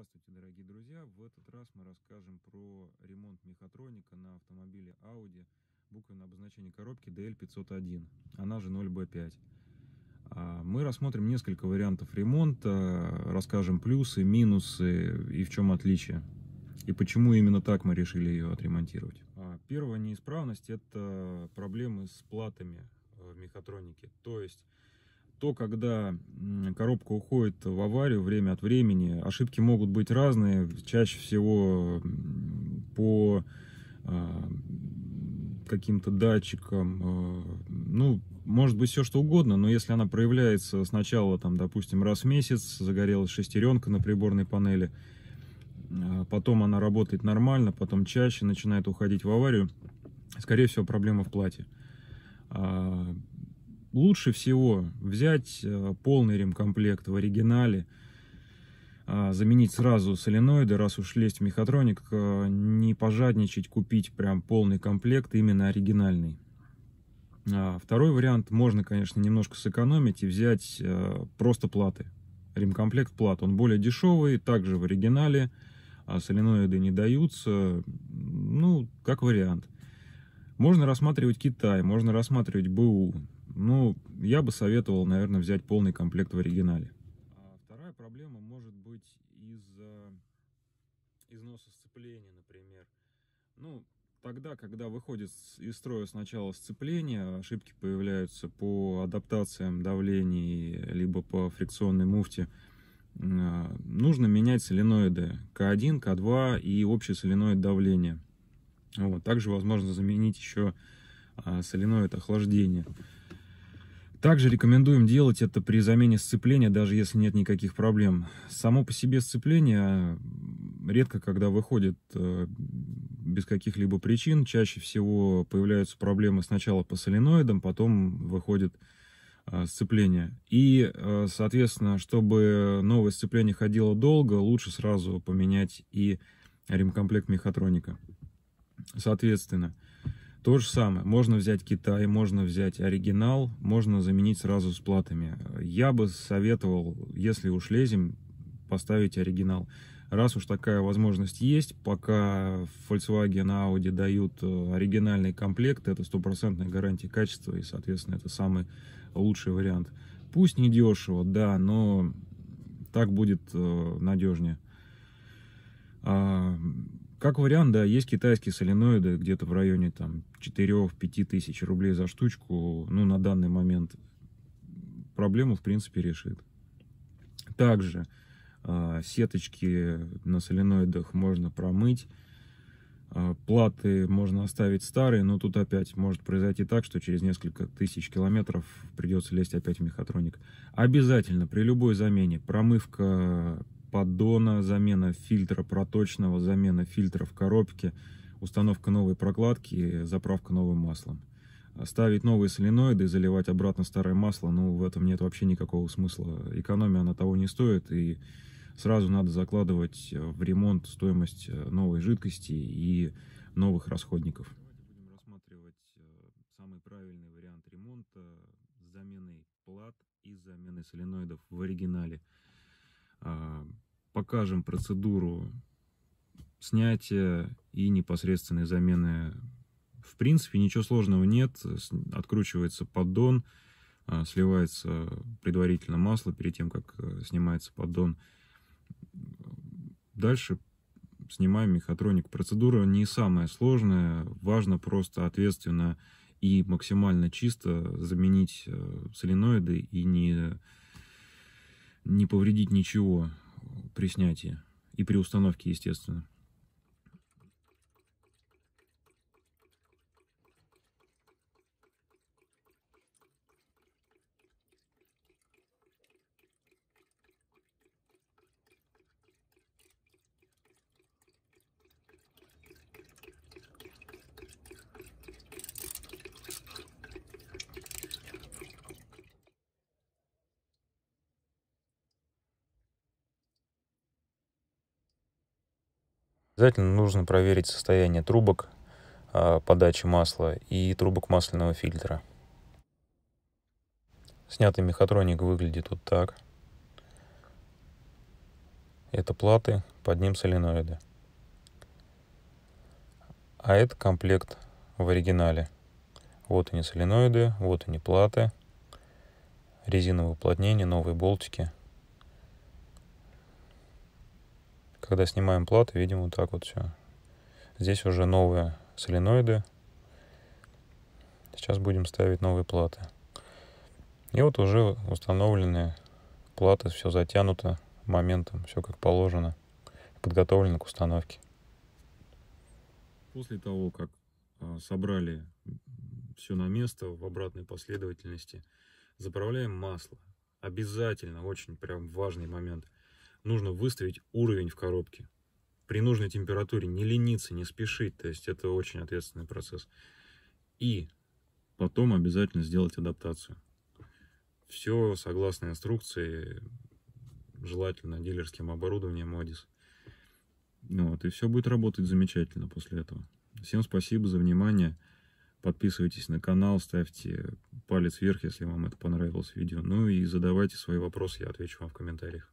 Здравствуйте, дорогие друзья! В этот раз мы расскажем про ремонт мехатроника на автомобиле Audi буквенное обозначение коробки DL501, она же 0B5. А, мы рассмотрим несколько вариантов ремонта, расскажем плюсы, минусы и в чем отличие. И почему именно так мы решили ее отремонтировать. А, первая неисправность – это проблемы с платами э, в мехатронике. То есть то, когда коробка уходит в аварию время от времени, ошибки могут быть разные, чаще всего по а, каким-то датчикам, а, ну, может быть, все что угодно, но если она проявляется сначала, там, допустим, раз в месяц, загорелась шестеренка на приборной панели, а, потом она работает нормально, потом чаще начинает уходить в аварию, скорее всего, проблема в плате лучше всего взять э, полный ремкомплект в оригинале, а, заменить сразу соленоиды, раз уж лезть в мехатроник, э, не пожадничать, купить прям полный комплект, именно оригинальный. А, второй вариант, можно, конечно, немножко сэкономить и взять э, просто платы. Ремкомплект плат, он более дешевый, также в оригинале, а соленоиды не даются, ну, как вариант. Можно рассматривать Китай, можно рассматривать БУ, ну, я бы советовал, наверное, взять полный комплект в оригинале. А вторая проблема может быть из-за износа сцепления, например. Ну, тогда, когда выходит из строя сначала сцепление, ошибки появляются по адаптациям давлений, либо по фрикционной муфте, а, нужно менять соленоиды К1, К2 и общий соленоид давления. Вот. Также возможно заменить еще а, соленоид охлаждения. Также рекомендуем делать это при замене сцепления, даже если нет никаких проблем. Само по себе сцепление редко когда выходит э, без каких-либо причин. Чаще всего появляются проблемы сначала по соленоидам, потом выходит э, сцепление. И, э, соответственно, чтобы новое сцепление ходило долго, лучше сразу поменять и ремкомплект мехатроника. Соответственно, то же самое, можно взять Китай, можно взять оригинал, можно заменить сразу с платами. Я бы советовал, если уж лезем, поставить оригинал. Раз уж такая возможность есть, пока Volkswagen Audi дают э, оригинальный комплект, это стопроцентная гарантия качества и, соответственно, это самый лучший вариант. Пусть не дешево, да, но так будет э, надежнее. А, как вариант, да, есть китайские соленоиды где-то в районе там 4-5 тысяч рублей за штучку. Ну, на данный момент проблему, в принципе, решит. Также э, сеточки на соленоидах можно промыть. Э, платы можно оставить старые, но тут опять может произойти так, что через несколько тысяч километров придется лезть опять в мехатроник. Обязательно при любой замене промывка поддона, замена фильтра проточного, замена фильтра в коробке, установка новой прокладки, заправка новым маслом. А ставить новые соленоиды и заливать обратно старое масло, ну, в этом нет вообще никакого смысла. Экономия на того не стоит, и сразу надо закладывать в ремонт стоимость э, новой жидкости и новых расходников. Будем рассматривать э, самый правильный вариант ремонта с заменой плат и заменой соленоидов в оригинале. А, покажем процедуру снятия и непосредственной замены. В принципе, ничего сложного нет. Откручивается поддон, а, сливается предварительно масло перед тем, как э, снимается поддон. Дальше снимаем мехатроник. Процедура не самая сложная. Важно просто ответственно и максимально чисто заменить э, соленоиды и не не повредить ничего при снятии и при установке, естественно. Обязательно нужно проверить состояние трубок а, подачи масла и трубок масляного фильтра. Снятый мехатроник выглядит вот так. Это платы, под ним соленоиды. А это комплект в оригинале. Вот они соленоиды, вот они платы, резиновое уплотнение, новые болтики – когда снимаем платы, видим вот так вот все. Здесь уже новые соленоиды. Сейчас будем ставить новые платы. И вот уже установлены платы, все затянуто моментом, все как положено, подготовлено к установке. После того, как а, собрали все на место в обратной последовательности, заправляем масло. Обязательно, очень прям важный момент – нужно выставить уровень в коробке. При нужной температуре не лениться, не спешить. То есть это очень ответственный процесс. И потом обязательно сделать адаптацию. Все согласно инструкции, желательно дилерским оборудованием Одис. Вот, и все будет работать замечательно после этого. Всем спасибо за внимание. Подписывайтесь на канал, ставьте палец вверх, если вам это понравилось видео. Ну и задавайте свои вопросы, я отвечу вам в комментариях.